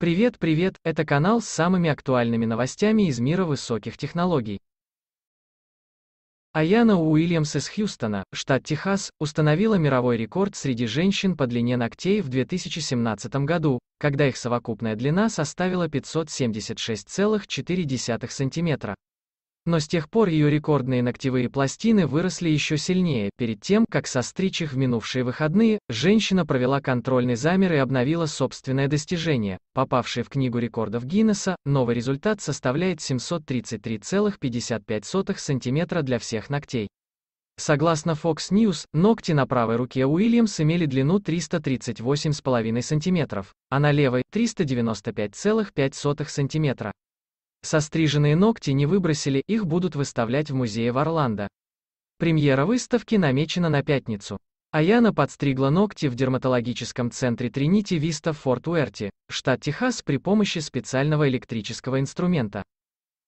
Привет, привет, это канал с самыми актуальными новостями из мира высоких технологий. Аяна Уильямс из Хьюстона, штат Техас, установила мировой рекорд среди женщин по длине ногтей в 2017 году, когда их совокупная длина составила 576,4 сантиметра. Но с тех пор ее рекордные ногтевые пластины выросли еще сильнее. Перед тем, как состричь их в минувшие выходные, женщина провела контрольный замер и обновила собственное достижение. Попавший в книгу рекордов Гиннесса, новый результат составляет 733,55 см для всех ногтей. Согласно Fox News, ногти на правой руке Уильямс имели длину 338,5 см, а на левой – 395,5 см. Состриженные ногти не выбросили, их будут выставлять в музее в Орландо. Премьера выставки намечена на пятницу. Аяна подстригла ногти в дерматологическом центре Тринити Виста в Форт Уэрти, штат Техас при помощи специального электрического инструмента.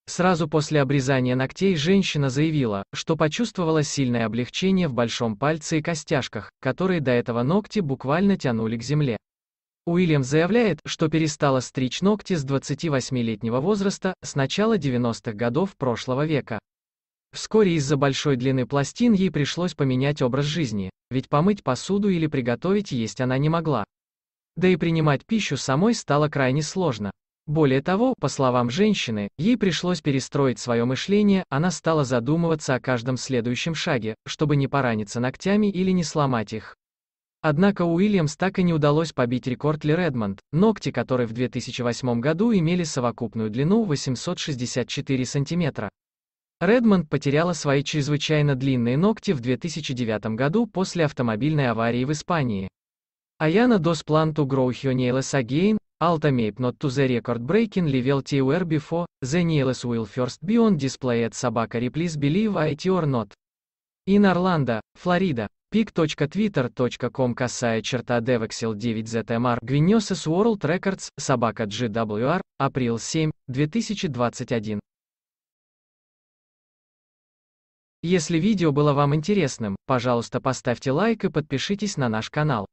Сразу после обрезания ногтей женщина заявила, что почувствовала сильное облегчение в большом пальце и костяшках, которые до этого ногти буквально тянули к земле. Уильям заявляет, что перестала стричь ногти с 28-летнего возраста, с начала 90-х годов прошлого века. Вскоре из-за большой длины пластин ей пришлось поменять образ жизни, ведь помыть посуду или приготовить есть она не могла. Да и принимать пищу самой стало крайне сложно. Более того, по словам женщины, ей пришлось перестроить свое мышление, она стала задумываться о каждом следующем шаге, чтобы не пораниться ногтями или не сломать их. Однако Уильямс так и не удалось побить рекорд Ли Редмонд, ногти которой в 2008 году имели совокупную длину 864 сантиметра. Редмонд потеряла свои чрезвычайно длинные ногти в 2009 году после автомобильной аварии в Испании. Аяна дос планту гроухионейлес агейн, alta meip not to the record breaking level TUR before, the neilus will first be on display Собака реплиз believe IT or not. In Orlando, Florida pic.twitter.com касая черта devexel 9zmr Guinness World Records, собака GWR, апрель 7, 2021. Если видео было вам интересным, пожалуйста поставьте лайк и подпишитесь на наш канал.